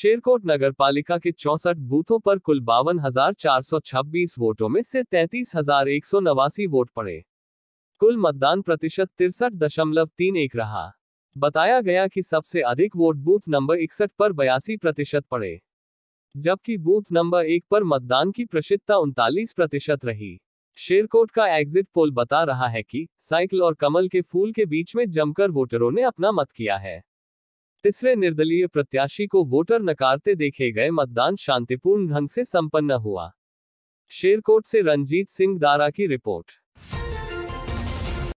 शेरकोट नगर पालिका के चौसठ बूथों पर कुल बावन वोटों में से तैतीस वोट पड़े कुल मतदान प्रतिशत तिरसठ दशमलव तीन एक रहा बताया गया कि सबसे अधिक वोट बूथ नंबर इकसठ पर बयासी प्रतिशत पड़े जबकि बूथ नंबर एक पर मतदान की प्रसिद्धता उनतालीस प्रतिशत रही शेरकोट का एग्जिट पोल बता रहा है कि साइकिल और कमल के फूल के बीच में जमकर वोटरों ने अपना मत किया है तीसरे निर्दलीय प्रत्याशी को वोटर नकारते देखे गए मतदान शांतिपूर्ण ढंग से संपन्न हुआ शेरकोट से रंजीत सिंह दारा की रिपोर्ट